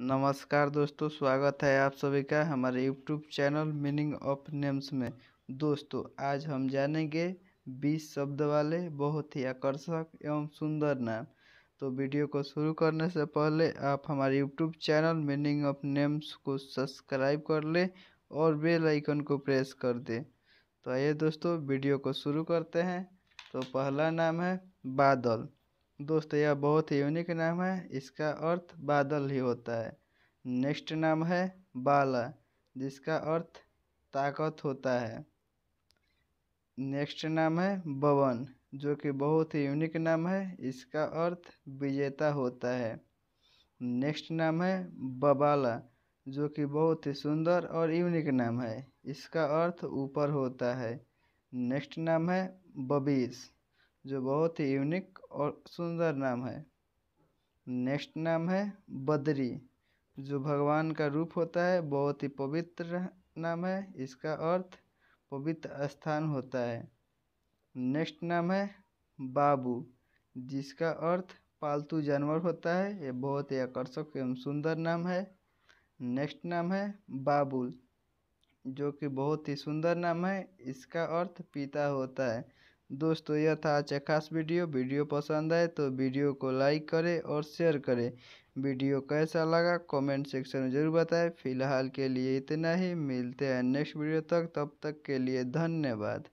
नमस्कार दोस्तों स्वागत है आप सभी का हमारे YouTube channel meaning of names में दोस्तों आज हम जानेंगे 20 शब्द वाले बहुत ही आकर्षक एवं सुंदर नाम तो वीडियो को शुरू करने से पहले आप हमारे YouTube channel meaning of names को सब्सक्राइब कर लें और बेल आइकन को प्रेस कर दें तो आइए दोस्तों वीडियो को शुरू करते हैं तो पहला नाम है बादल दोस्तों यह बहुत ही यूनिक नाम है इसका अर्थ बादल ही होता है नेक्स्ट नाम है बाला जिसका अर्थ ताकत होता है नेक्स्ट नाम है बवन जो कि बहुत ही यूनिक नाम है इसका अर्थ विजेता होता है नेक्स्ट नाम है बबाला जो कि बहुत ही सुंदर और यूनिक नाम है इसका अर्थ ऊपर होता है नेक्स्ट नाम है बबीस जो बहुत ही यूनिक और सुंदर नाम है नेक्स्ट नाम है बद्री जो भगवान का रूप होता है बहुत ही पवित्र नाम है इसका अर्थ पवित्र स्थान होता है नेक्स्ट नाम है बाबू जिसका अर्थ पालतू जानवर होता है ये बहुत ही आकर्षक एवं सुंदर नाम है नेक्स्ट नाम है बाबुल जो कि बहुत ही सुंदर नाम है इसका अर्थ पिता होता है दोस्तों यह था आज का खास वीडियो वीडियो पसंद आए तो वीडियो को लाइक करें और शेयर करें वीडियो कैसा लगा कमेंट सेक्शन में ज़रूर बताएं फिलहाल के लिए इतना ही मिलते हैं नेक्स्ट वीडियो तक तब तक के लिए धन्यवाद